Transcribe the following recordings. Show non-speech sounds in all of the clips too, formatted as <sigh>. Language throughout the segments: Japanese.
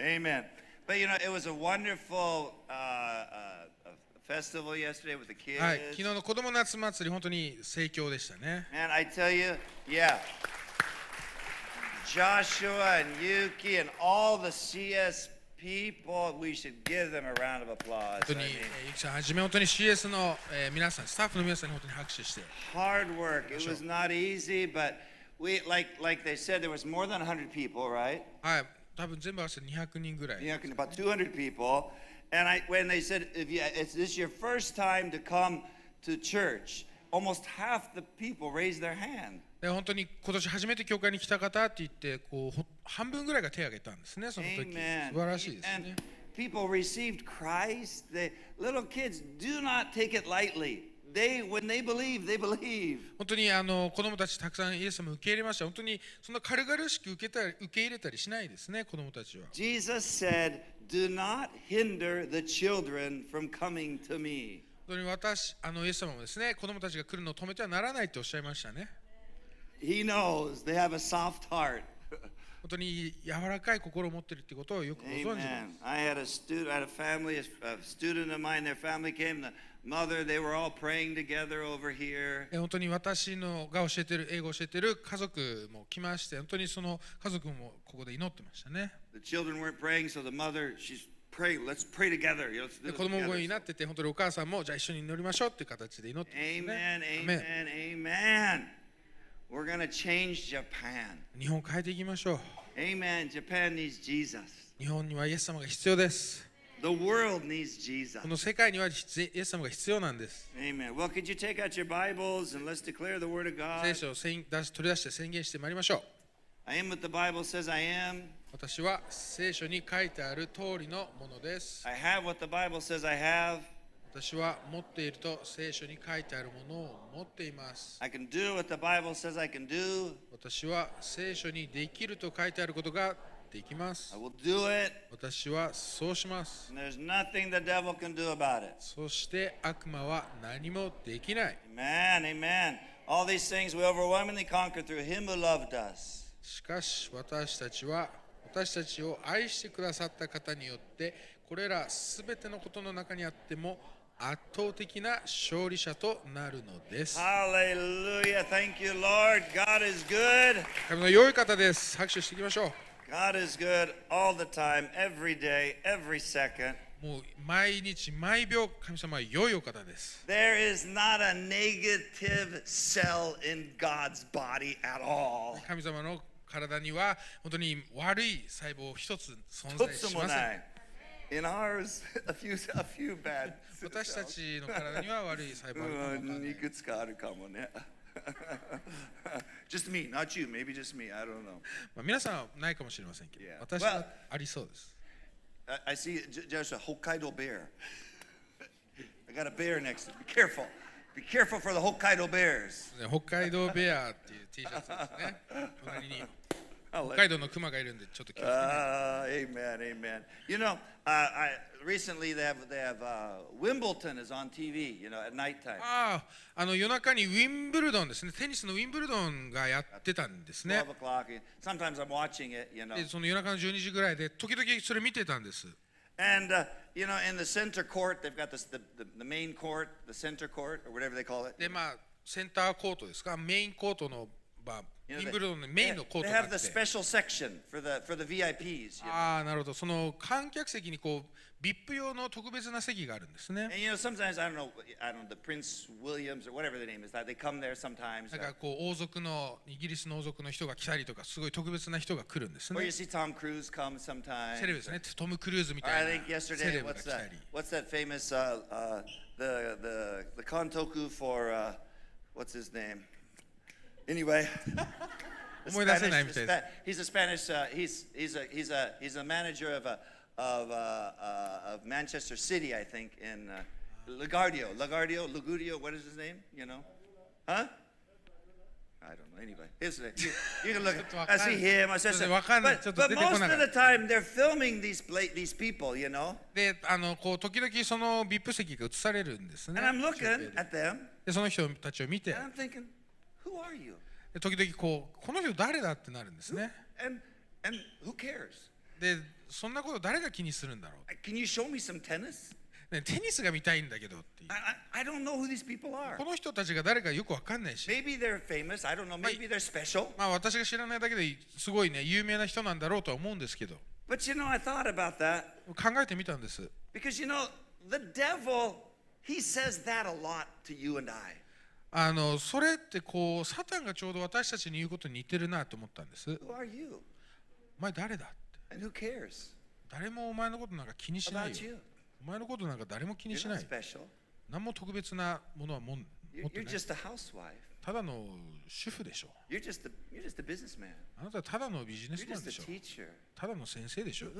Amen. But you know, it was a wonderful uh, uh, uh festival yesterday with the kids. はい、昨日の子供の夏祭り、本当に盛況でしたね。Man, I tell you, yeah. Joshua and Yuki and all the CS people, we should give them a round of applause. 本当に、ゆきさんはじめ、本当に CS Hard work. It was not easy, but we, like, like they said, there was more than 100 people, right? はい。多分全部合わせて200人ぐらい。200 about 200 people. And I, when they said, if you, is this your first time to come to church? Almost half the people raised their hand. で本当に今年初めて教会に来た方って言ってこう半分ぐらいが手を挙げたんですねその時 Amen. 素晴らしいですね。And people received Christ. The little kids do not take it lightly. They, when they believe, they believe. 本当にあの子供たちたくさんイエス様受け入れました。本当にそんな軽々しく受けた受け入れたりしないですね、子供たちは。Jesus said, Do not hinder the children from coming to me. 本当に私、あのイエス様もですね、子供たちが来るのを止めてはならないとおっしゃいましたね。He knows they have a soft heart. 本当に柔らかい心を持っているということをよくご存知です。Amen. I had a student, I had a family, a student of mine, their family came, the mother, they were all praying together over here. 本当に私のが教えてる、英語を教えてる家族も来まして、本当にその家族もここで祈ってましたね。The children weren't praying, so the mother, she's pray, let's pray together. Let's do 子供声になってて、本当にお母さんもじゃあ一緒に祈りましょうっていう形で祈ってましたね。Amen, amen, amen. We're gonna change Japan. 日本を変えていきましょう。Amen, Japan needs Jesus. 日本にはイエス様が必要です。この世界にはイエス様が必要なんです。聖書を取り出して宣言してまいりましょう。私は聖書に書いてある通りのものです。私は持っていると聖書に書いてあるものを持っています。私は聖書にできると書いてあることがっていきます。私はそうします。そして悪魔は何もできない。Amen, amen. All these things we overwhelmingly conquer through Him who loved us. しかし私たちは私たちを愛してくださった方によってこれらすべてのことの中にあっても圧倒的な勝利者となるのです。ハレルヤ、Thank you, Lord. God is good. 神の良い方です。拍手していきましょう。God is good all the time, every day, every second. もう毎日毎秒神様は良いお方です。There is not a negative cell in God's body at all. 神様の体には本当に悪い細胞一つ存在しません。In ours, a few, a few bad 私たちの体には悪い細胞がいくつかあるかもね。just me, not you. Maybe just me. I don't know. まあ皆さんはないかもしれませんけど、Yeah. 私は Well- ありそうです。I, I see j- there's a Hokkaido bear. I got a bear next to me. Be careful. Be careful for the Hokkaido bears. ね北海道ベアっていう T シャツですね。隣に北海道の熊がいるんでちょっと気をつけて。Ah, amen, amen. You know, uh, I recently they have they have uh, Wimbledon is on TV, you know, at nighttime. ああ、あの夜中にウィンブルドンですね、テニスのウィンブルドンがやってたんですね。Twelve o'clock. Sometimes I'm watching it, you know. で、その夜中の12時ぐらいで時々それ見てたんです。And uh, you know, in the center court, they've got this, the, the, the main court, the center court, or whatever they call it. で、まあセンターコートですか、メインコートのまあインブルドのメインのコートがあっあ、あなるほど。その観客席にこう VIP 用の特別な席があるんですね。なんかこう王族のイギリスの王族の人が来たりとか、すごい特別な人が来るんですね。セレブですね。トムクルーズみたいなが来たり。What's t h s t e r u a t s his n a Anyway. Wait, <laughs> that's Spanish, name, Spa- he's a Spanish. Uh, he's he's a he's a he's a manager of a of uh, uh, of Manchester City, I think, in uh, Lagardio, Lagardio, Lagudio. What is his name? You know, huh? I don't know. Anyway, his name. You, you can look. <laughs> I see him. I said, but, but most of the time they're filming these play, these people, you know. And i I'm looking at them. で、その人たちを見て。And I'm thinking. 時々こう、この人誰だってなるんですね。で、そんなこと誰が気にするんだろう。テニスが見たいんだけどこの人たちが誰かよくわかんないし。まあ私が知らないだけですごいね、有名な人なんだろうとは思うんですけど。考えてみたんです。あのそれってこうサタンがちょうど私たちに言うことに似てるなと思ったんです。お前誰だって。誰もお前のことなんか気にしないよ。お前のことなんか誰も気にしない。何も特別なものはもん持ってない。ただの主婦でしょ。あなたはただのビジネスマンでしょ。ただの先生でしょ。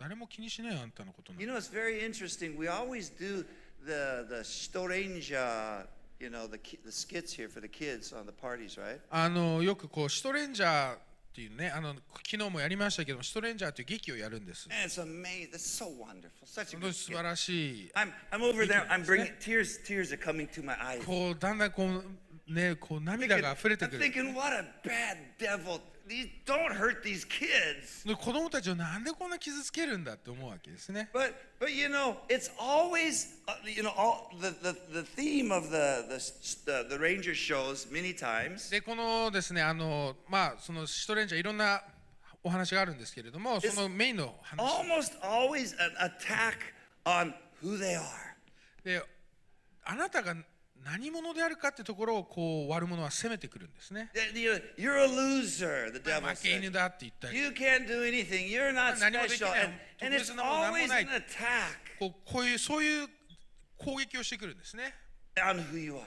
誰も気にしないあんたのことなん you know, the, the skits here for the kids on the parties, right? あのよくこうシュトレンジャーっていうねあの昨日もやりましたけどもシュトレンジャーという劇をやるんです And it's amazing. That's so wonderful. Such a 本当 good に素 skit. 晴らしい I'm, I'm over there. I'm bringing tears. Tears are coming to my eyes. こうだんだんこうねこう涙が I'm 溢れてくる thinking, what a bad devil these don't hurt these kids. 子供たちをなんでこんな傷つけるんだって思うわけですね。But but you know it's always you know all the the the theme of the the the, the ranger shows many times. でこのですねあのまあそのシトレンジャーいろんなお話があるんですけれどもそのメインの話。Almost always an attack on who they are. であなたが何者であるかってところをこう悪者は攻めてくるんですね。You're a loser, the devil 負け犬だって言ったり。You can't do anything, you're not special, and it's always an attack. こうこういうそういう攻撃をしてくるんですね。On who you are.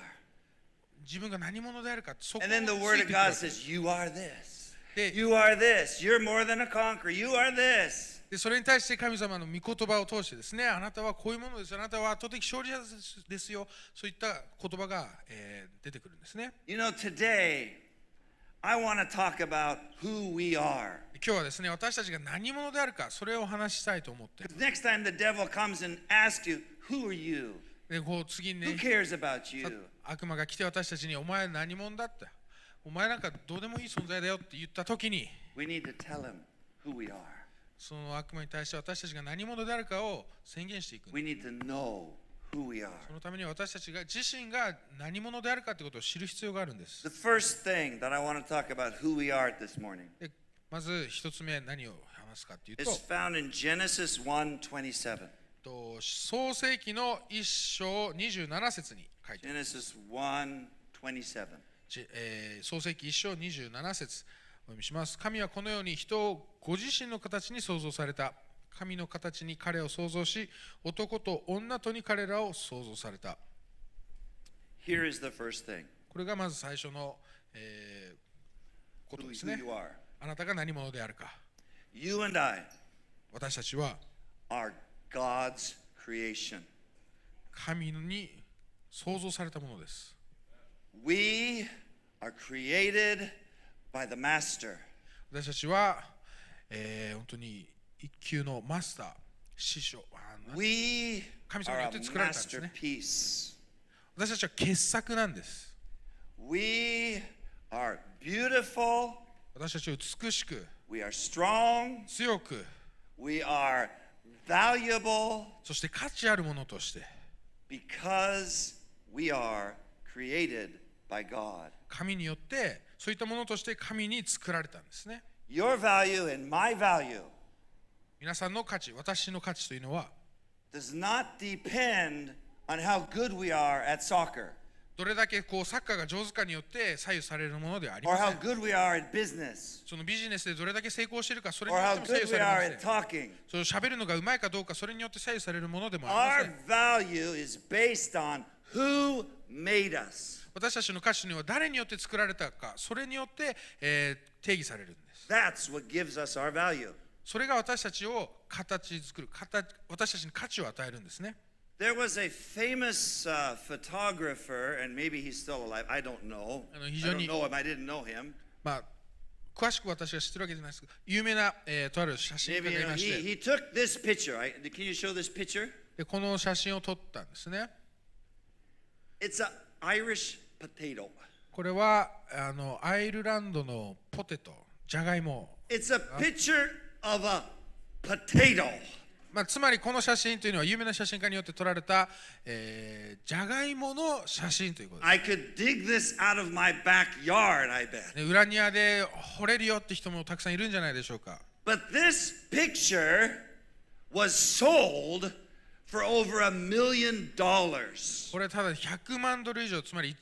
自分が何者であるかそこを And then the word of God says, you are this. You are this. You're more than a conqueror. You are this. でそれに対して神様の御言葉を通してですねあなたはこういうものですあなたは圧倒的勝利者ですよそういった言葉が、えー、出てくるんですね You know today I want to talk about who we are 今日はですね私たちが何者であるかそれを話したいと思って Next time the devil comes and asks you who are you でこう次に、ね、Who cares about you 悪魔が来て私たちにお前何者だってお前なんかどうでもいい存在だよって言った時に We need to tell him who we are その悪魔に対して私たちが何者であるかを宣言していく。We need to know who we are. そのために私たちが自身が何者であるかということを知る必要があるんです。The first thing that I want to talk about who we are this morning. まず一つ目何を話すかというと。It's found in Genesis 1:27. と創世記の一章27節に書いてあり Genesis 1:27。創世記一章27節。お読みします神はこのように人をご自身の形に創造された神の形に彼を創造し男と女とに彼らを創造された Here is the first thing. これがまず最初の、えー、ことですねあなたが何者であるか you and I 私たちは are God's creation. 神に創造されたものです We are created by the master. 私たちは、えー、本当に一級のマスター、師匠、We 神様によって作られたんですね。私たちは傑作なんです。We are beautiful. 私たちは美しく、We are strong. 強く、We are valuable. そして価値あるものとして、Because we are created by God. 神によって、そういったものとして神に作られたんですね。Your value and my value 皆さんの価値、私の価値というのは does not depend on how good we are at soccer どれだけこうサッカーが上手かによって左右されるものではありません。そのビジネスでどれだけ成功しているか、それによって左右される r のま at その喋るのがうまいかどうか、それによって左右されるものでもありま o せん。私たちの歌詞には誰によって作られたか、それによって、えー、定義されるんです。That's what gives us our value. それが私たちを形作る形、私たちに価値を与えるんですね。There was a famous uh, photographer, and maybe he's still alive. I don't know. あの非常に I don't know him. I didn't know him. まあ詳しく私は知ってるわけじゃないですけど、有名な、えー、とある写真家がいまして。Maybe, you know, he, he took this picture. I, can you show this picture? でこの写真を撮ったんですね。It's an Irish potato. これはあのアイルランドのポテト、ジャガイモ。It's a picture of a potato. まあ、つまりこの写真というのは有名な写真家によって撮られた、えー、ジャガイモの写真ということです。I c o backyard, 裏庭で掘れるよって人もたくさんいるんじゃないでしょうか。But this picture was sold for over a million dollars. これただ100万ドル以上、つまり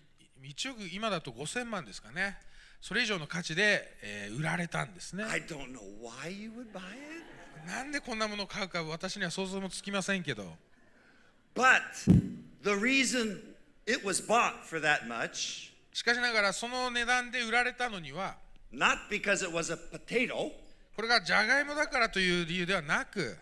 1億今だと5000万ですかねそれ以上の価値で、えー、売られたんですね I don't know why you would buy it. なんでこんなものを買うか私には想像もつきませんけど But the reason it was bought for that much しかしながらその値段で売られたのには not because it was a potato これがじゃがいもだからという理由ではなく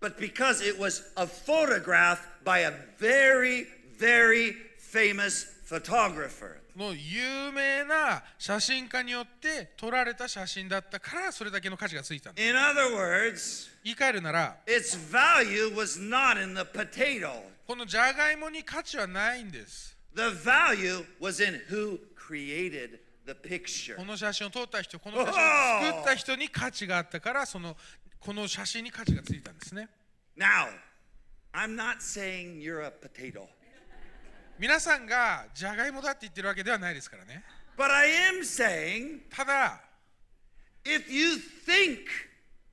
but because it was a photograph by a very very famous photographer. の有名な写真家によって撮られた写真だったからそれだけの価値がついたんだ In other words, 言い換えるなら its value was not in the potato. このじゃがいもに価値はないんです The value was in who created the picture. の写真を撮った人この写真を作った人に価値があったからそのこの写真に価値がついたんですね Now, I'm not saying you're a potato. 皆さんがじゃがいもだって言ってるわけではないですからね。But I am saying, ただ、if you think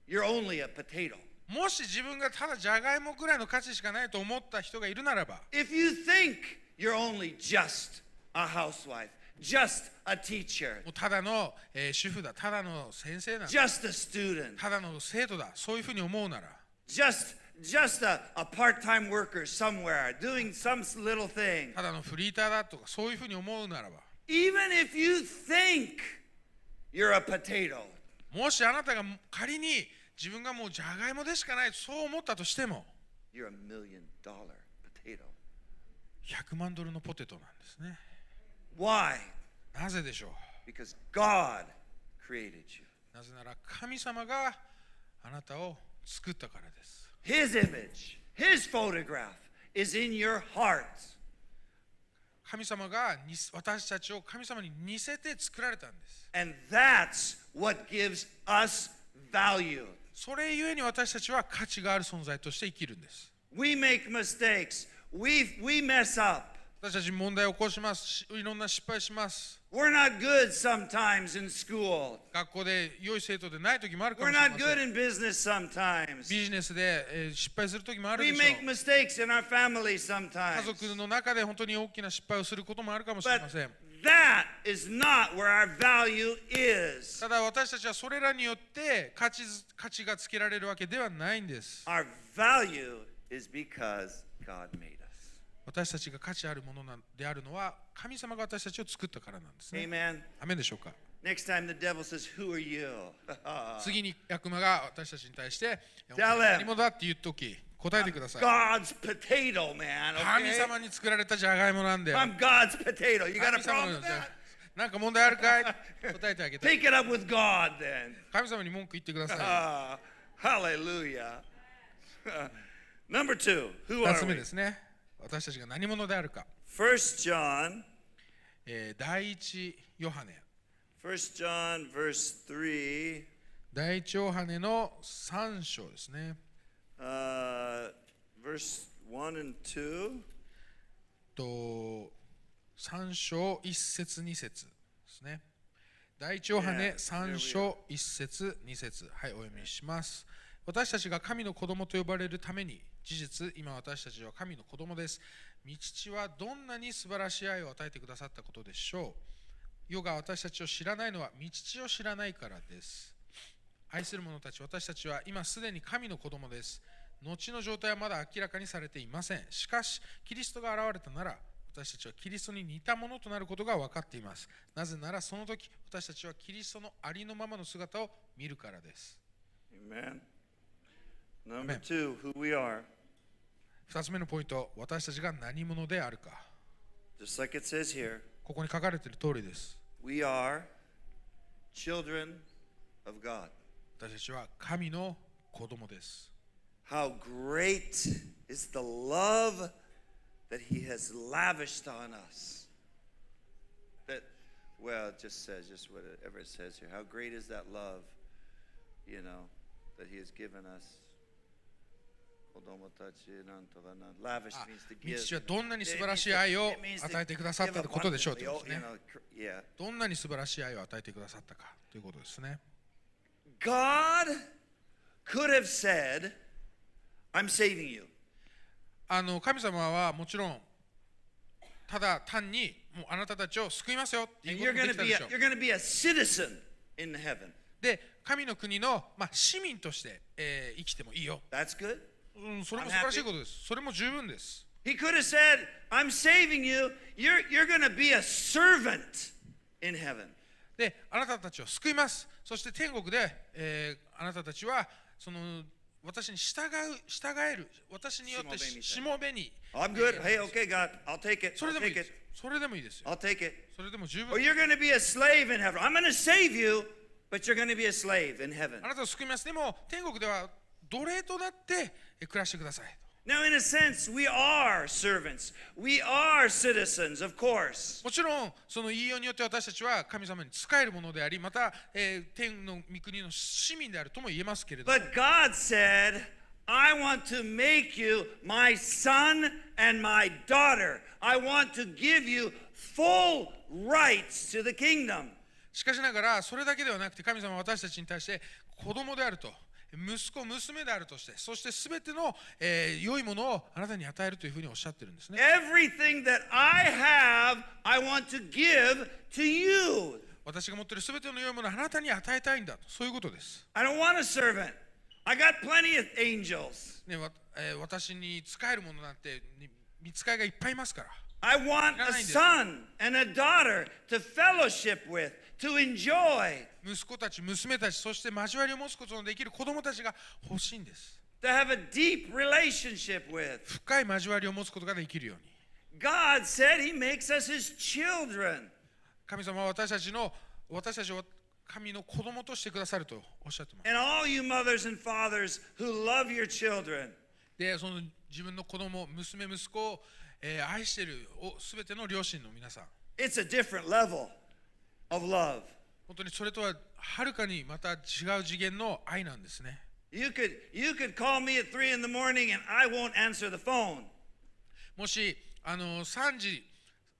you're only a potato, もし自分がただじゃがいもぐらいの価値しかないと思った人がいるならば、if you think you're only just a housewife, just a teacher, もうただの、えー主婦だ、ただの先生なんだ、just a student, ただの生徒だ、そういうふうに思うなら、just just a, a part-time worker somewhere doing some little thing. ただのフリーターだとかそういうふうに思うならば Even if you think you're a potato, もしあなたが仮に自分がもうじゃがいもでしかないそう思ったとしても you're a million dollar potato. 100万ドルのポテトなんですね Why? なぜでしょう Because God created you. なぜなら神様があなたを作ったからです His image, His photograph is in your heart. 神様が私たちを神様に似せて作られたんです。And that's what gives us value. それゆえに私たちは価値がある存在として生きるんです。We make mistakes. We, we mess up. 私たち問題を起こしますいろんな失敗します学校で良い生徒でない時もあるかもしれませんビジネスで、え失敗する時もあるでしょう家族の中で本当に大きな失敗をすることもあるかもしれませんただ私たちはそれらによって価値価値がつけられるわけではないんです。私たちが価値あるものなであるのは神様が私たちを作ったからなんですね。Amen. アメでしょうか Next time the devil says, Who are you? <laughs> 次に役魔が私たちに対して誰者だって言っとき答えてください。I'm God's potato, man, 神様に作られたじゃがいもなんで。神様に God's potato. You g b e m t 問題あるかい <laughs> 答えてあげて。Take w o d 神様に文句言ってください。ハレルヤ。2つ目ですね。私たちが何者であるか。1 s t John、えー、第一ヨハネ。1 s t John verse 3第一ヨハネの3章ですね。Uh, verse 1 and 2と3章1節2節ですね。第一ヨハネ3章1節2節はい、お読みします。私たちが神の子供と呼ばれるために事実今私たちは神の子供です道父はどんなに素晴らしい愛を与えてくださったことでしょう世が私たちを知らないのは道父を知らないからです愛する者たち私たちは今すでに神の子供です後の状態はまだ明らかにされていませんしかしキリストが現れたなら私たちはキリストに似たものとなることが分かっていますなぜならその時私たちはキリストのありのままの姿を見るからです。Amen. Number two, who we are. 2つ目のポイント、私たちが何者であるか。Just like it says here, ここに書かれている通りです。we are children of God. 私たちは神の子供です。How great is the love that He has lavished on us. That, well, it just says, just whatever it says here. How great is that love, you know, that He has given us. 父はどんなに素晴らしい愛を与えてくださったことでしょうということですね。どんなに素晴らしい愛を与えてくださったかということですね。God could have said, I'm saving you. あの神様はもちろんただ単にもうあなたたちを救いますよっていうことできたでしょう。で、神の国の、まあ、市民として、えー、生きてもいいよ。That's good. うん、それも素晴らしいことです。それも十分です。He could have said, I'm saving you. You're, you're going to be a servant in heaven. で、あなたたちを救います。そして天国で、えー、あなたたちはその私に従う、従える。私によってしもべに。I'm good. Hey, okay, God. I'll take it. それでもいいですよ。それでもいいですよ。I'll take it. それでも十分。Or you're going to be a slave in heaven. I'm going to save you, but you're going to be a slave in heaven. あなたを救います。でも天国では奴隷となって暮らしてください。Now, in a sense, we are servants. We are citizens, of course. もちろん、その言いようによって私たちは神様に仕えるものであり、また、えー、天の御国の市民であるとも言えますけれども。But God said, I want to make you my son and my daughter. I want to give you full rights to the kingdom. しかしながら、それだけではなくて、神様は私たちに対して子供であると。息子娘であるとしてそしてすべての、えー、良いものをあなたに与えるというふうにおっしゃってるんですね Everything that I have I want to give to you 私が持っているすべての良いものをあなたに与えたいんだとそういうことです I don't want a servant I got plenty of angels ねわ、えー、私に使えるものなんて見つかりがいっぱいいますから I want a son and a daughter to fellowship with to enjoy. 息子たち、娘たち、そして交わりを持つことのできる子供たちが欲しいんです。To have a deep relationship with. 深い交わりを持つことができるように。God said He makes us His children. 神様は私たちの私たちを神の子供としてくださるとおっしゃってます。And all you mothers and fathers who love your children. で、その自分の子供、娘、息子を、えー、愛しているすべての両親の皆さん。It's a different level. of love. 本当にそれとははるかにまた違う次元の愛なんですね。You could, you could call me at 3 in the morning and I won't answer the phone. もしあの3時、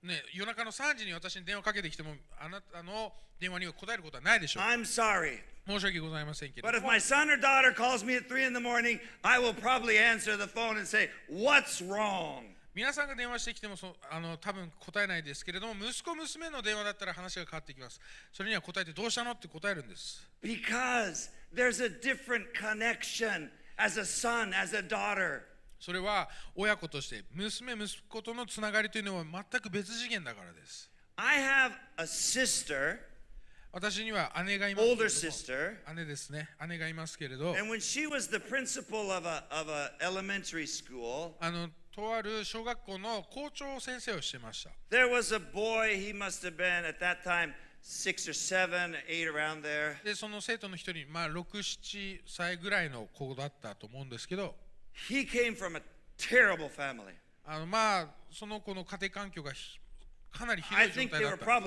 ね、夜中の3時に私に電話かけてきてもあなたの電話には答えることはないでしょう。I'm sorry. 申し訳ございませんけど。But if my son or daughter calls me at 3 in the morning, I will probably answer the phone and say, What's wrong? 皆さんが電話してきてもそあの多分答えないですけれども息子娘の電話だったら話が変わってきますそれには答えてどうしたのって答えるんです Because there's a different connection as a son, as a daughter それは親子として娘息子とのつながりというのは全く別次元だからです I have a sister 私には姉がいます older sister. 姉ですね。姉がいますけれど、And when she was the principal of a, of a elementary school, あのとある小学校の校長先生をしてました。there was a boy, he must have been at that time six or seven, eight around there. で、その生徒の一人、まあ6、7歳ぐらいの子だったと思うんですけど、He came from a terrible family. あのまあその子の家庭環境がひかなりひどい状態だった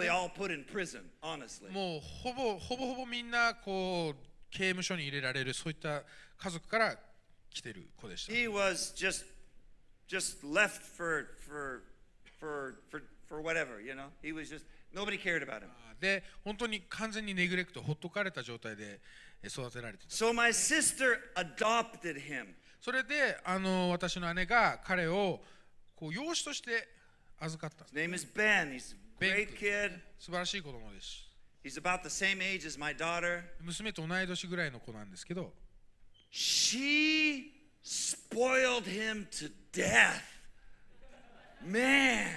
もうほぼほぼほぼみんなこう刑務所に入れられるそういった家族から来てる子でした。just just nobody cared about him. で本当に完全にネグレクトほっとかれた状態で育てられてた。So my sister adopted him. それであの私の姉が彼をこう養子として預かった。His name is Ben. He's a great kid. 素晴らしい子供です。He's about the same age as my daughter. 娘と同い年ぐらいの子なんですけど。She spoiled him to death. Man.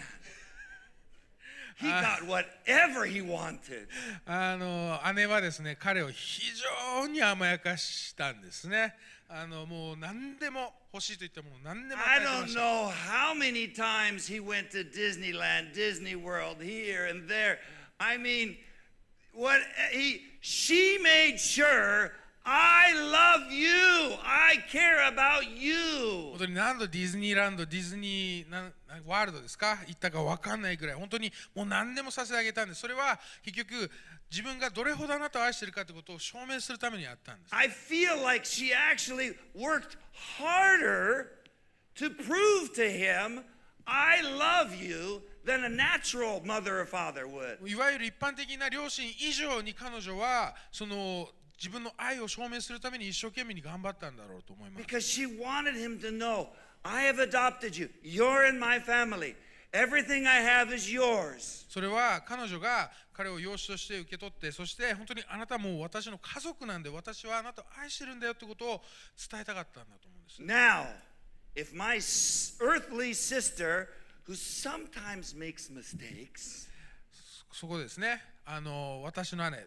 He got whatever he wanted. あの姉はですね、彼を非常に甘やかしたんですね。あのもう何でも欲しいと言ったもの何でも I don't know how many times he went to Disneyland, Disney World, here and there. I mean, what he she made sure I love you. I care about you. 本当に何度ディズニーランド、ディズニーなワールドですか行ったか分かんないぐらい、本当にもう何でもさせてあげたんです。それは結局、自分がどれほどあなたを愛しているかということを証明するためにあったんです。I feel like she actually worked harder to prove to him, I love you. than a natural mother or father would. いわゆる一般的な両親以上に彼女はその自分の愛を証明するために一生懸命に頑張ったんだろうと思います。Because she wanted him to know, I have adopted you, you're in my family. Everything I have is yours. それは彼女が彼を養子として受け取って、そして本当にあなたも私の家族なんで、私はあなたを愛してるんだよということを伝えたかったんだと思うんです。Now, if my earthly sister, who sometimes makes mistakes, そこですね、あの私の姉。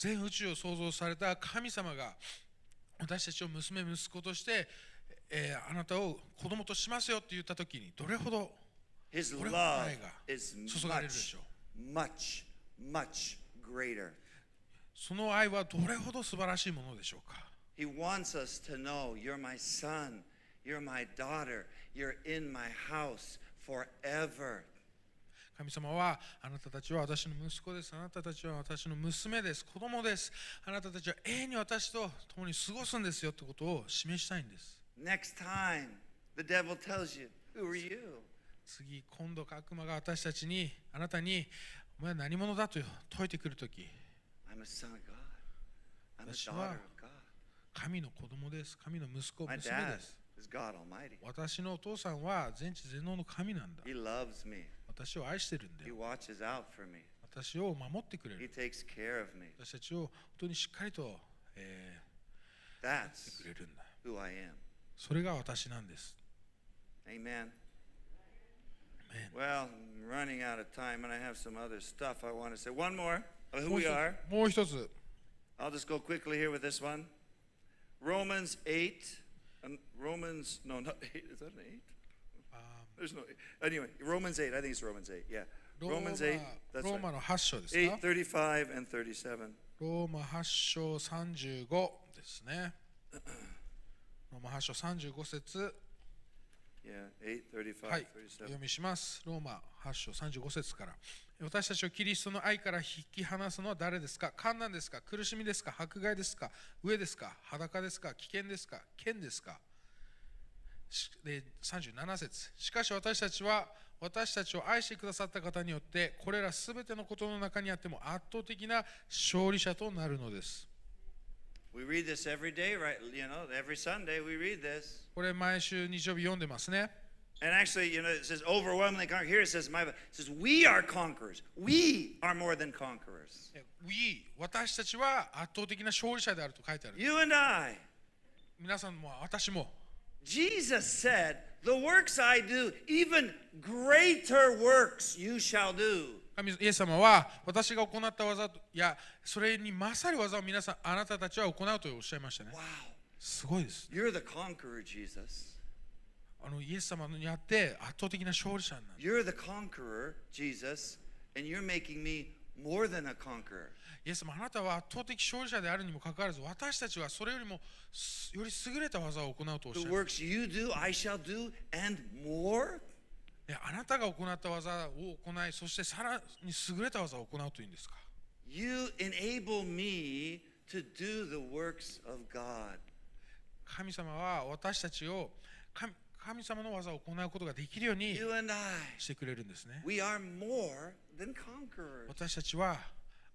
全宇宙を創造された神様が私たちを娘息子として、えー、あなたを子供としますよって言った時にどれほどこれが愛が注がれるでしょう much, much greater. その愛はどれほど素晴らしいものでしょうか He wants us to know you're my son, you're my daughter, you're in my house forever. 神様はあなたたちは私の息子です。あなたたちは私の娘です。子供です。あなたたちは永遠に私と共に過ごすんですよということを示したいんです。Next time, the devil tells you, who are you? 次、今度悪魔が私たちに、あなたに、お前は何者だと説いてくるとき、I'm a son of God. I'm a daughter of God. 神の子供です。神の息子、娘です。私のお父さんは全知全能の神なんだ。He loves me. 私を愛してるんだ He watches out for me. He takes care of me. Well, I'm running out of time, and I have some other stuff I want to say. One more of who we are. I'll just go quickly here with this one. Romans 8. Um, Romans, no, not 8. Is that an 8? There's no, anyway, Romans 8, I think it's Romans 8, yeah. Romans 8, that's ローマの8章です right. 8, 35 and 37. ローマ8章35ですね。ローマ8章35節。はい、読みします。ローマ8章35節から。私たちをキリストの愛から引き離すのは誰ですか勘なんですか苦しみですか迫害ですか上ですか裸ですか危険ですか剣ですか37節しかし私たちは私たちを愛してくださった方によってこれらすべてのことの中にあっても圧倒的な勝利者となるのです。We read this every day, right? You know, every Sunday we read this. これ毎週日曜日読んでますね。And actually, you know, it says overwhelmingly conquer. Here it says, my, it says, we are conquerors. We are more than conquerors. We, 私たちは圧倒的な勝利者であると書いてある。You and I. 皆さんも私も。Jesus said, The works I do, even greater works you shall do. 神イエス様は私が行った技やそれに勝る技を皆さんあなたたちは行うとおっしゃいましたね。Wow. すごいです。You're the conqueror, Jesus. あのイエス様にあって圧倒的な勝利者になる。You're the conqueror, Jesus, and you're making me more than a conqueror. イエス様、あなたは圧倒的勝利者であるにもかかわらず、私たちはそれよりもより優れた技を行うとおっしゃる。w h a do, d o であなたが行った技を行い、そしてさらに優れた技を行うというんですか。You enable me to do the works of God. 神様は私たちを神神様の技を行うことができるようにしてくれるんですね。私たちは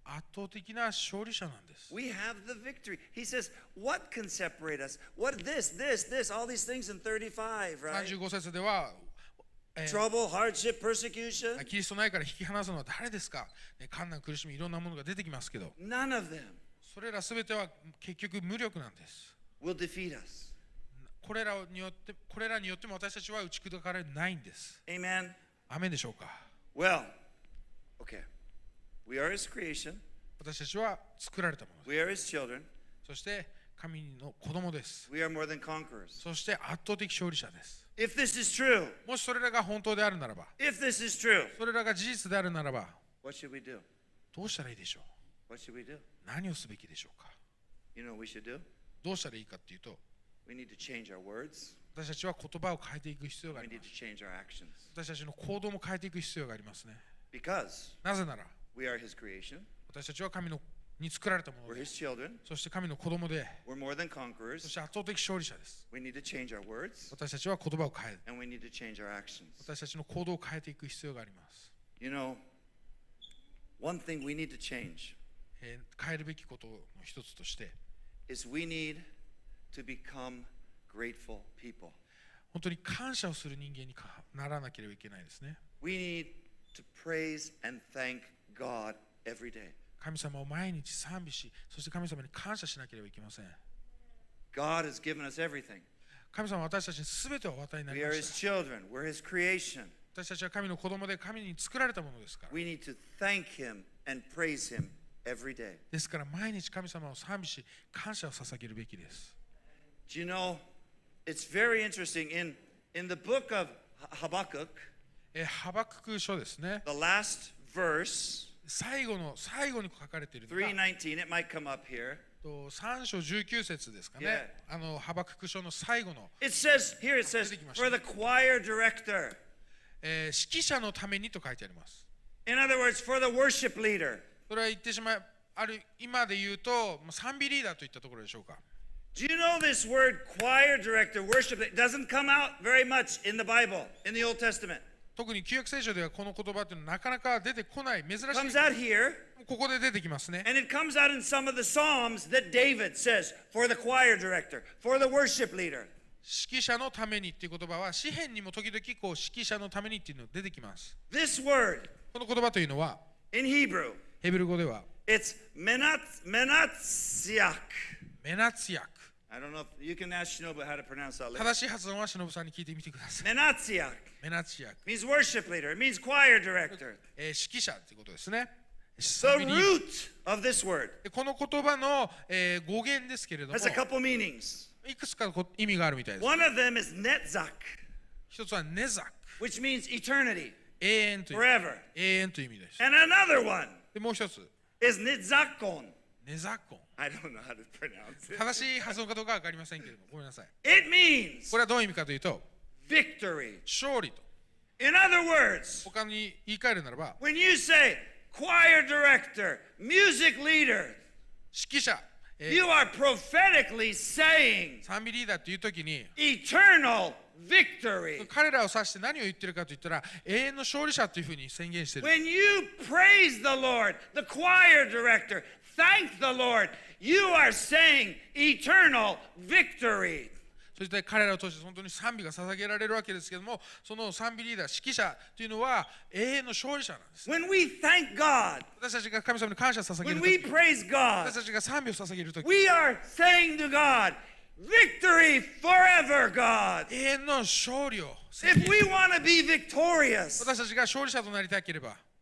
圧倒的な勝利者なんです。We have the victory. He says, What can separate us? What this, this, this, all these things in 35, right? Trouble, hardship, persecution. キリスト内から引き離すのは誰ですか、ね、困難、苦しみ、いろんなものが出てきますけど、None of them それらすべては結局無力なんです。Will defeat us. これらによってこれらによっても私たちは打ち砕かれないんです。Amen. アメンでしょうか Well, okay. We are his creation. 私たちは作られたものです。We are his children. そして神の子供です。We are more than conquerors. そして圧倒的勝利者です。If this is true, もしそれらが本当であるならば、If this is true, それらが事実であるならば、What should we do? どうしたらいいでしょう What should we do? 何をすべきでしょうか you know what we should do? どうしたらいいかっていうと、私たちは言葉を変えていく必要があります。私たちの行動も変えていく必要がありますね。なぜなら、私たちは神のに作られたものそして神の子供で、そして圧倒的勝利者です。私たちは言葉を変え、私たちの行動を変えていく必要があります。変えるべきことの一つとして、to become grateful people. 本当に感謝をする人間にならなければいけないですね。We need to praise and thank God every day. 神様を毎日賛美し、そして神様に感謝しなければいけません。God has given us everything. 神様は私たちにすべてをお与えになり We ま are し His た。children, we're His creation. 私たちは神の子供で神に作られたものですから。We need to thank Him and praise Him every day. ですから毎日神様を賛美し、感謝を捧げるべきです。Do you know, it's very interesting. In, in the book of Habakkuk, えハバクク書ですね。the last verse, 最後の最後に書かれているのが 319, it might come up here. と3章19節ですかね。あのハバクク書の最後の、It says, here it says, 出てきました。for the choir director. えー指揮者のためにと書いてあります。In other words, for the worship leader. それは言ってしまい、ある今で言うとまあ賛美リーダーといったところでしょうか。Do you know this word choir director, worship, it doesn't come out very much in the Bible, in the Old Testament. 特に旧約聖書ではこの言葉というのはなかなか出てこない珍しい comes out here, ここで出てきますね and it comes out in some of the Psalms that David says for the choir director, for the worship leader. 指揮者のためにっていう言葉は詩篇にも時々こう指揮者のためにっていうのが出てきます This word この言葉というのは in Hebrew ヘブル語では it's menatziak メナツヤク I don't know if you can ask Shinobu how to pronounce that later. 正しい発音はしのぶさんに聞いてみてください。Menatziak メナチア、means worship leader, it means choir director. えー、指揮者ということですね。The 指揮者 root of this word でこの言葉の、えー語源ですけれども has a、couple meanings. いくつかこ意味があるみたいです。One of them is netzach, 一つはネザク、which means eternity, 永遠という、forever. 永遠という意味です。and another one で、もう一つ、is nitzakon, ネザコン。I don't know how to pronounce it. 正しい発音かどうかわかりませんけれども、ごめんなさい。It means これはどういう意味かというと、victory. 勝利と。In other words, 他に言い換えるならば、when you say choir director, music leader, 指揮者、えー you are prophetically saying 賛美リーダーというときに、eternal victory. 彼らを指して何を言ってるかと言ったら、永遠の勝利者というふうに宣言している。When you praise the Lord, the choir director, Thank the Lord. You are saying eternal victory. そして彼らを通して本当に賛美が捧げられるわけですけども、その賛美リーダー、指揮者というのは永遠の勝利者なんです。When we thank God, 私たちが神様に感謝を捧げる when we praise God, 私たちが賛美を捧げるとき、we are saying to God, Victory forever, God. If we want to be victorious,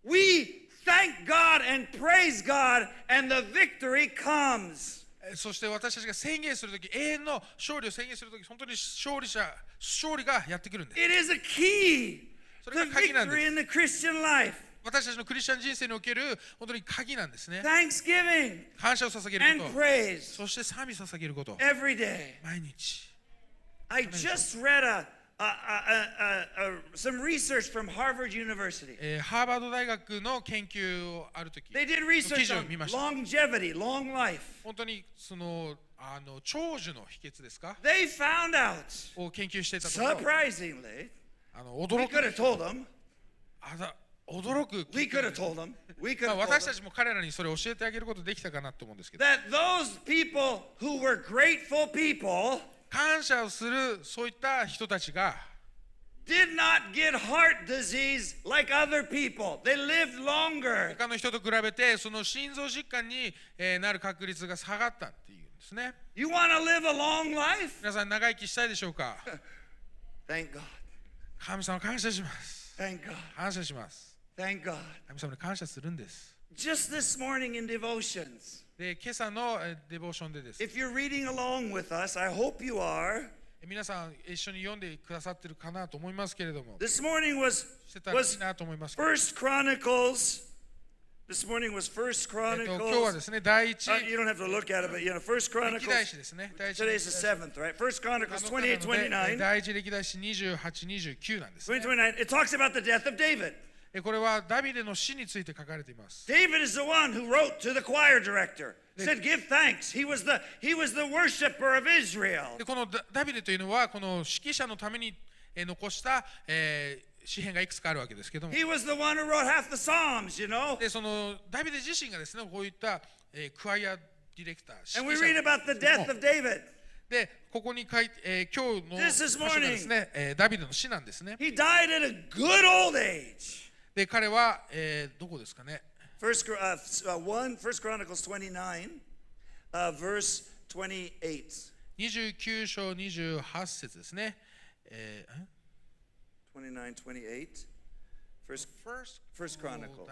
we thank God and praise God, and the victory comes. そして私たちが宣言するとき、永遠の勝利を宣言するとき、本当に勝利者、勝利がやってくるんです。It is a key. それが鍵なんです。The victory in the Christian life. 私たちのクリスチャン人生における本当に鍵なんですね。Thanksgiving 感謝を捧げること。And praise. そして賛美を捧げること。Every day. 毎日。I just read a uh, some research from Harvard University. えー、ハーバード大学の研究をある時 They did 記 research 事を on 見ました。longevity, long life. 本当にそのあの長寿の秘訣ですか They found out, を研究していたところ surprisingly, あの we 驚 could く have told them, あざ驚く we could have told them, we could まあ have told 私 them. たちも彼らにそれを教えてあげることできたかなと思うんですけど that those people who were grateful people 感謝をするそういった人たちが did not get heart disease like other people. They lived longer. 他の人と比べてその心臓疾患に、えー、なる確率が下がったっていうんですね。You want to live a long life? 皆さん長生きしたいでしょうか Thank God. 神様感謝します。Thank God. 感謝します。Thank God. 神様に感謝するんです。Just this morning in devotions. で今朝のデボーションでです。If you're reading along with us, I hope you are. 皆さん一緒に読んでくださってるかなと思いますけれども。This morning was was First Chronicles. This morning was First Chronicles. 今日はですね第一。Uh, you don't have to look at it, but you know First Chronicles. 歴代史ですね。Today's the seventh, right? First Chronicles 28, 29. 第一歴代史28、29なんです、ね。29. It talks about the death of David. これはダビデの死について書かれています。David is the one who wrote to the choir director. Said, give thanks. He was the, he was the worshiper of Israel. このダビデというのは、この指揮者のために残した、えー詩編がいくつかあるわけですけども。He was the one who wrote half the Psalms, you know? で、そのダビデ自身がですね、こういった、えー、クワイアディレクター。And we read about the death of David. で、ここに書いて、えー、今日の場所がですね、えー、ダビデの死なんですね。He died at a good old age. で、彼は、えー、どこですかね First, uh, one, First Chronicles 29, uh, verse 28. 29章28節ですね。えー、29, 28. First, First, First Chronicles.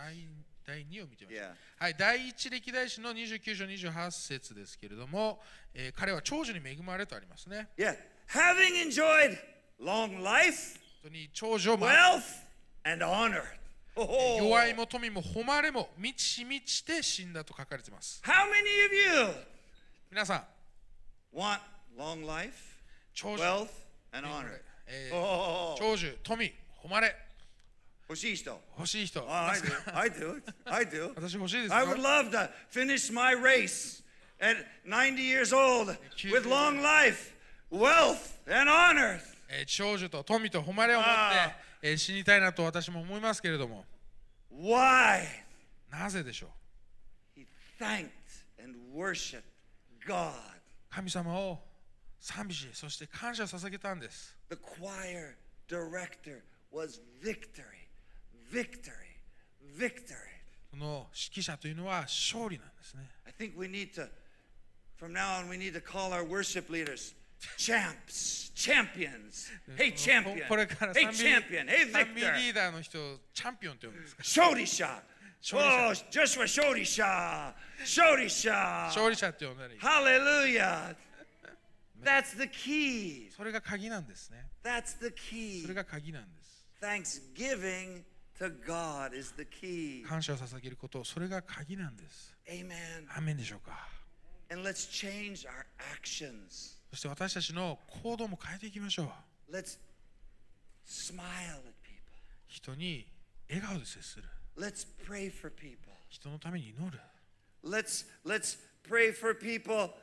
第2を見てみましょう。はい、第1歴代史の29章28節ですけれども、えー、彼は長寿に恵まれとありますね。Yeah. Having enjoyed long life, 長寿を wealth, and honor. 弱いも富も誉れも満ち満ちて死んだと書かれています。How many of you 皆さん、want long life, 長寿 wealth and honor?、えー、長寿、富、誉れ。欲しい人。欲しい人。Oh, I do. I do. I do. 私欲しいです。I would love to finish my race at 90 years old with long life, wealth and honor. 長寿と富と誉れを持って。えー、死にたいなと私も思いますけれどもなぜでしょう He thanked and worshiped God. 神様を賛美しそして感謝を捧げたんです choir director was victory, victory, victory. その指揮者というのは勝利なんですね think we need to, from now on, we need to call our worship leaders. Champs, champions. Hey, champion. これから賛美 hey, champion. Hey, victor. 賛美リーダーの人をチャンピオンって呼ぶんですか勝利者。勝利者。ジョシュは勝利者。勝利者。勝利者って呼んだらいい。ハレルヤ。That's the key. それが鍵なんですね。That's the key. それが鍵なんです。Thanksgiving to God is the key. 感謝を捧げること、それが鍵なんです。Amen. アメンでしょうか。And let's change our actions. そして私たちの行動も変えていきましょう。Let's smile at people. 人に笑顔で接する。Let's pray for people. 人のために祈る。Let's, let's pray for people,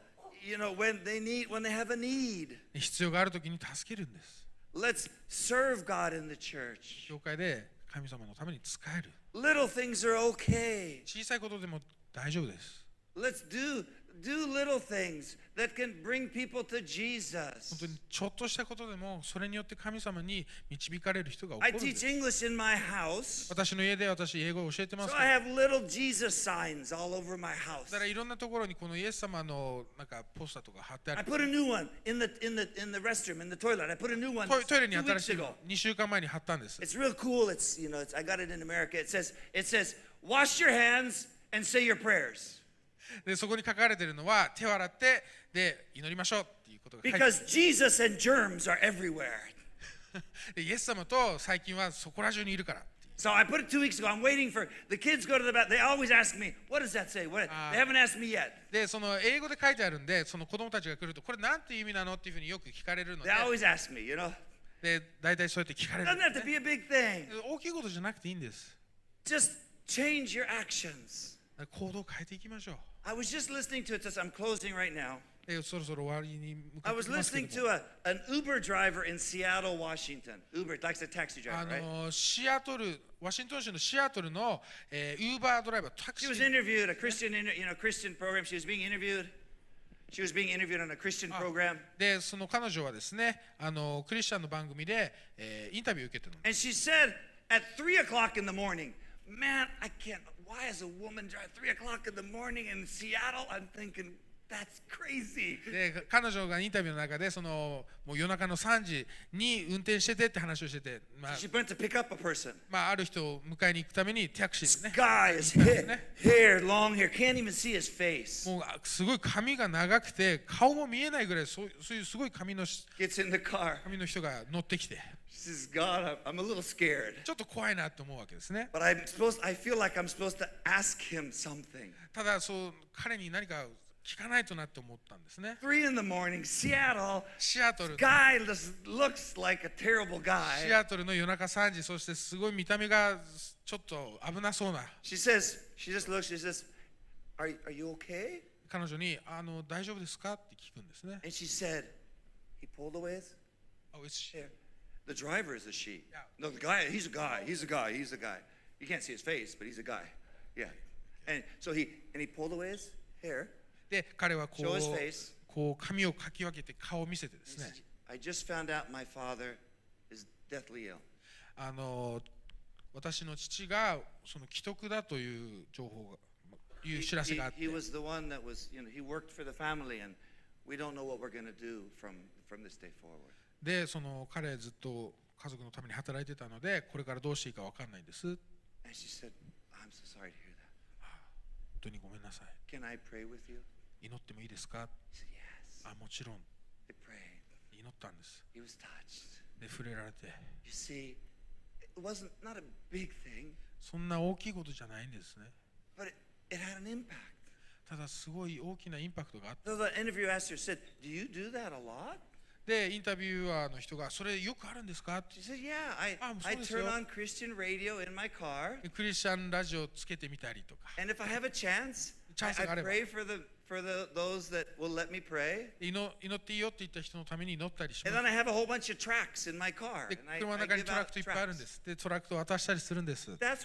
you know, when they need, when they have a need. 必要があるときに助けるんです。Let's serve God in the church. 教会で神様のために使える。Little things are okay. 小さいことでも大丈夫です。Let's do do little things that can bring people to Jesus. 本当にちょっとしたことでもそれによって神様に導かれる人が起こるん teach English in my house, so す I から。have little Jesus signs all over my house. I る。put a new one in the in the in the restroom in the toilet. I put a new one two weeks ago. 2週間前に貼ったんです。It's real cool. It's you know it's, I got it in America. It says it says wash your hands and say your prayers. でそこに書かれているのは手を洗ってで祈りましょうっていうことが書いてある。Because Jesus and germs are everywhere. でイエス様と最近はそこら中にいるから。So I put it two weeks ago. I'm waiting for the kids go to the bathroom. They always ask me, what does that say? What? They haven't asked me yet. で、その英語で書いてあるんで、その子供たちが来ると、これなんていう意味なのっていうふうによく聞かれるので。They always ask me, you know. で、大体そうやって聞かれる、ね。Doesn't have to be a big thing. 大きいことじゃなくていいんです。Just change your actions. 行動を変えていきましょう。I was just listening to it as I'm closing right now. I was listening to a, an Uber driver in Seattle, Washington. Uber, that's a taxi driver, ah, right? あの、シアトル、ワシントン州のシアトルの、えー、Uber eh, ドライバー、タクシー。She was interviewed, a Christian, you know, Christian program. She was being interviewed. She was being interviewed on a Christian ah, program. Eh, and she said, at 3 o'clock in the morning, man, I can't... で彼女がインタビューの中でそのもう夜中の3時に運転しててって話をしてて、まあ、あ、る人を迎えに行くためにタクシーですね。もうすごい髪が長くて顔も見えないぐらいそういうすごい髪の髪の人が乗ってきて。She says, God, I'm a little scared. ちょっと怖いなと思うわけですね。But I'm supposed, I feel like I'm supposed to ask him something. ただ、そう、彼に何か聞かないとなって思ったんですね。Three in the morning, Seattle. シアトル。Guy looks like a terrible guy. シアトルの夜中3時、そしてすごい見た目がちょっと危なそうな。She says, she just looks, she says, are, are you okay? she said, he pulled away his. Oh, it's. Hair. The driver is a she. Yeah. No, the guy, he's a guy. He's a guy. He's a guy. You can't see his face, but he's a guy. Yeah. And so he and he pulled away his hair. show his face. And he ね I just found out my father is deathly ill. あの私の父がその既得だという情報がい He, う知らせ he, があって he was the one that was, you know, he worked for the family, and we don't know what we're going to do from from this day forward. でその彼ずっと家族のために働いてたのでこれからどうしていいか分かんないんです said, 本当にごめんなさい祈ってもいいですか said,、yes. あもちろん祈ったんですで触れられて see, thing, そんな大きいことじゃないんですね it, it ただすごい大きなインパクトがあった。So でインタビュアーの人がそれよくあるんですかって言って、いや、ああ、クリスチャンラジオつけてみたりとか。And if I have a chance, チャンスがあれば。For the, those that will let me pray. 祈っていいよって言った人のために祈ったりします。車の中にトラックといっぱいあるんです。で、トラックと渡したりするんです。彼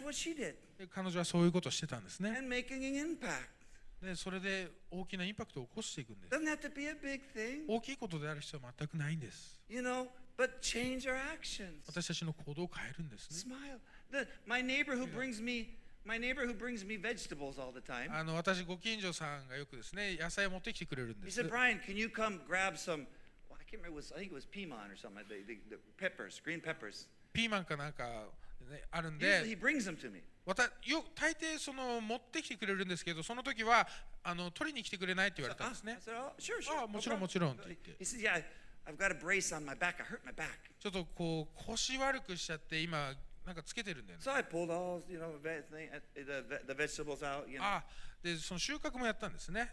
女はそういうことをしてたんですね。And making an impact. でそれで大きなインパクトを起こしていくんです。大きいことである必要は全くないんです。You know, but change our actions. 私たちの行動を変えるんですね。Smile. The, my neighbor who brings me My neighbor who brings me vegetables all the time. あの私ご近所さんがよくですね野菜を持ってきてくれるんです。He said, Brian, can you come grab some? Well, I can't remember. It was, I think it was piman or something. The, the, the peppers, green peppers. ピーマンかなんか、ね、あるんで。He, he brings them to me. たよ大抵その持ってきてくれるんですけどその時はあの取りに来てくれないって言われたんですね。あもちろんもちろんってちょっとこう腰悪くしちゃって今なんかつけてるんだよね。あでその収穫もやったんですね。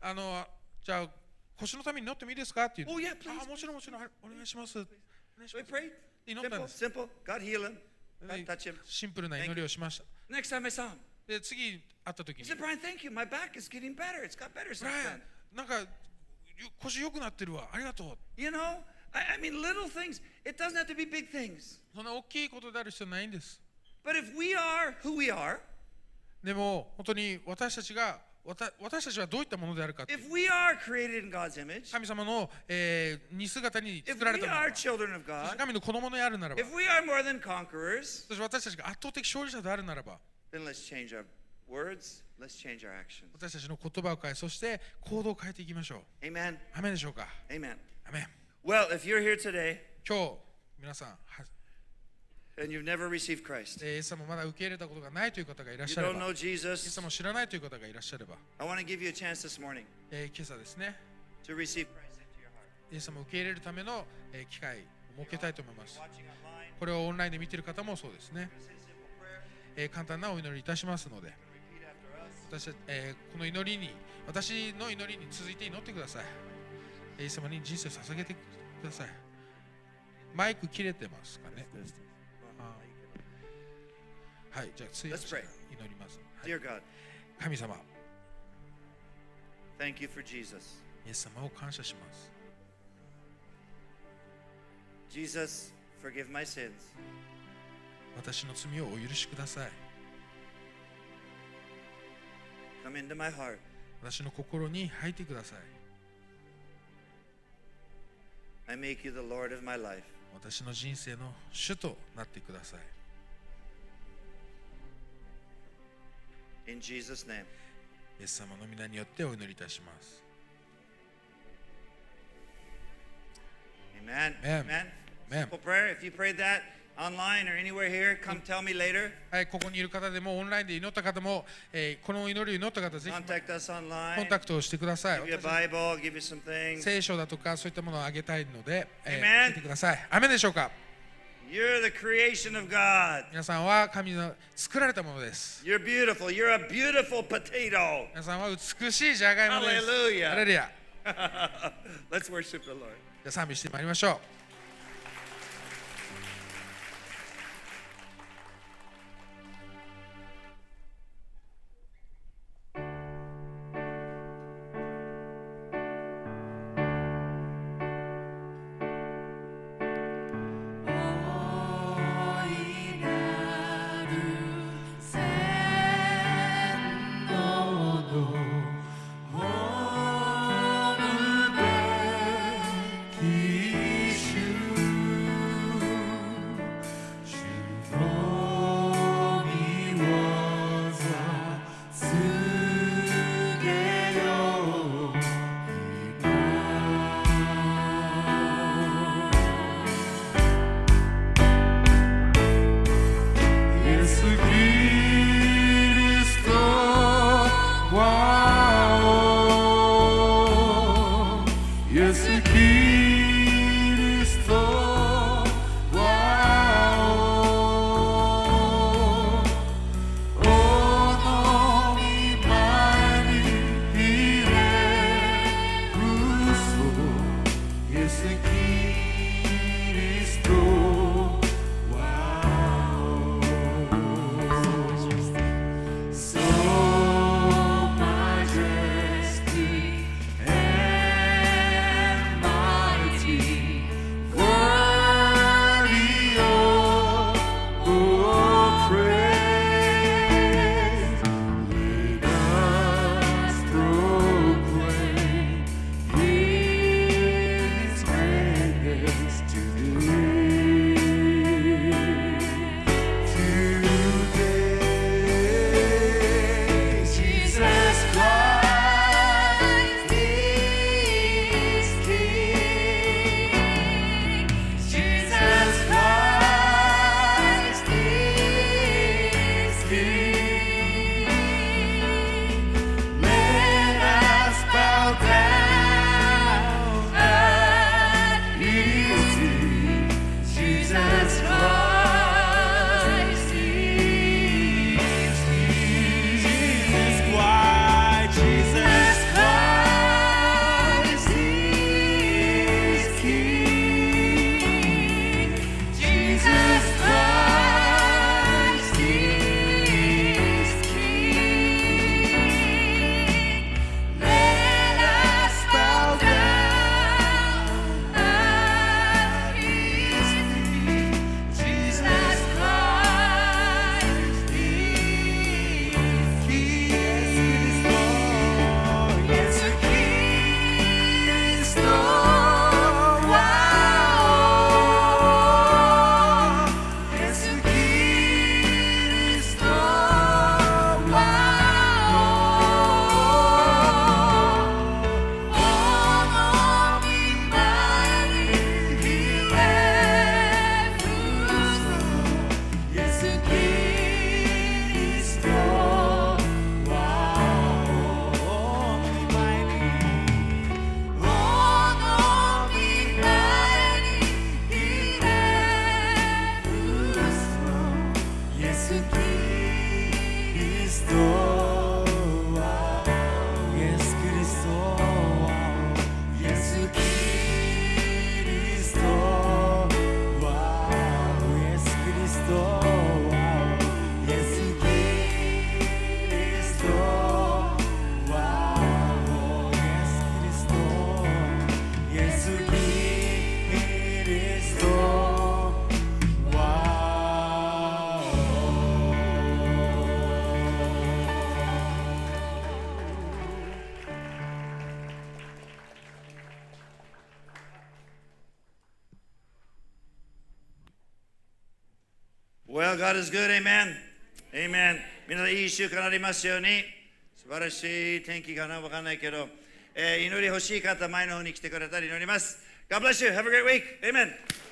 あのじゃあ腰のために乗ってもいいですかって言って。あもちろんもちろんお願いします。お願いします。祈ったんです。シンプルな祈りをしました。Next time I saw him. で次会った時に。Said, Brian, thank you. My back is getting better. It's got better since then. なんか腰良くなってるわ。ありがとう。You know, I, I mean little things. It doesn't have to be big things. そんな大きいことである必要ないんです。But if we are who we are, でも本当に私たちが私たちはどういったものであるか神様の、えー、姿に作られたもの神の子供のであるならば私たちが圧倒的勝利者であるならば私たちの言葉を変えそして行動を変えていきましょう a m e でしょうか a m 今日皆さん and you've never received Christ, えイエス様をまだ受け入れたことがないという方がいらっしゃれば、know イ Jesus, 様を知らないという方がいらっしゃれば、I want to give you a chance this morning え今朝ですね、to receive Christ into your heart. イエス様を受け入れるための、え機会を設けたいと思います。これをオンラインで見ている方もそうですね、え簡単なお祈りいたしますので、私えこの祈りに、私の祈りに続いて祈ってください。イエス様に人生を捧げてください。マイク切れてますかね。t s t s t はい、じゃあ通訳者が祈ります。Dear God, 神様、Thank you for Jesus. イエス様を感謝します。Jesus, forgive my sins. 私の罪をお許しください。Come into my heart. 私の心に入ってください。I make you the Lord of my life. 私の人生の主となってください。In Jesus name. イエス様の皆によってお祈りいたします。Amen. Amen. Simple prayer. If you prayed that online or anywhere here, come tell me later. はい、ここにいる方でもオンラインで祈った方も、えー、この祈りを祈った方ぜひ Contact us online. コンタクトをしてください。Give you a Bible, give you some things. 聖書だとかそういったものをあげたいので、えー、来てください。アメンでしょうか You're the creation of God. 皆さんは神の作られたものです。You're beautiful. You're a beautiful potato. 皆さんは美しいじゃがいもです。Hallelujah. Hallelujah. <laughs> Let's worship the Lord. じゃあ賛美してまいりましょう。God is good. Amen. Amen. いい週間ありますように。素晴らしい天気かなわかんないけど、えー、祈り欲しい方、前の方に来てくれたり祈ります。God bless you. Have a great week. Amen.